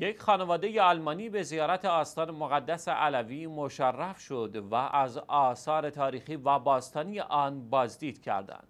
یک خانواده آلمانی به زیارت آستان مقدس علوی مشرف شد و از آثار تاریخی و باستانی آن بازدید کردند.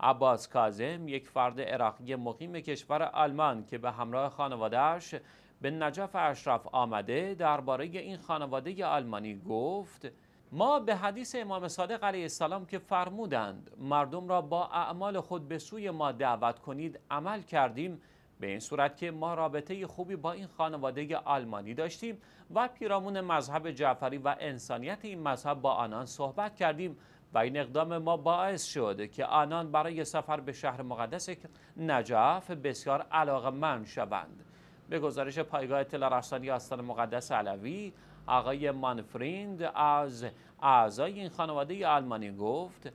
عباس کازم یک فرد عراقی مقیم کشور آلمان که به همراه خانوادهش به نجف اشرف آمده درباره این خانواده آلمانی گفت ما به حدیث امام صادق علیه السلام که فرمودند مردم را با اعمال خود به سوی ما دعوت کنید عمل کردیم به این صورت که ما رابطه خوبی با این خانواده آلمانی داشتیم و پیرامون مذهب جعفری و انسانیت این مذهب با آنان صحبت کردیم و این اقدام ما باعث شد که آنان برای سفر به شهر مقدس نجف بسیار علاقمند شوند به گزارش پایگاه اطلاع رسانی آستان مقدس علوی آقای مانفریند از اعضای این خانواده آلمانی گفت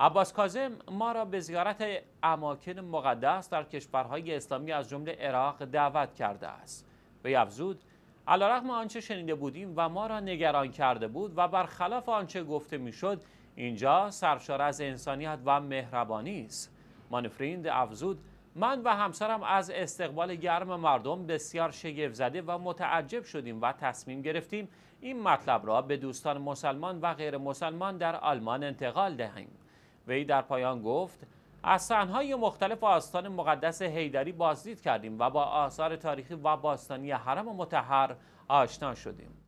عباس کازم ما را به زیارت اماکن مقدس در کشورهای اسلامی از جمله عراق دعوت کرده است وی افزود علیرغم آنچه شنیده بودیم و ما را نگران کرده بود و برخلاف آنچه گفته میشد اینجا سرشار از انسانیت و مهربانی است مانفریند افزود من و همسرم از استقبال گرم مردم بسیار شگفت زده و متعجب شدیم و تصمیم گرفتیم این مطلب را به دوستان مسلمان و غیر مسلمان در آلمان انتقال دهیم وی در پایان گفت از سنهای مختلف آستان مقدس هیدری بازدید کردیم و با آثار تاریخی و باستانی حرم متحر آشنا شدیم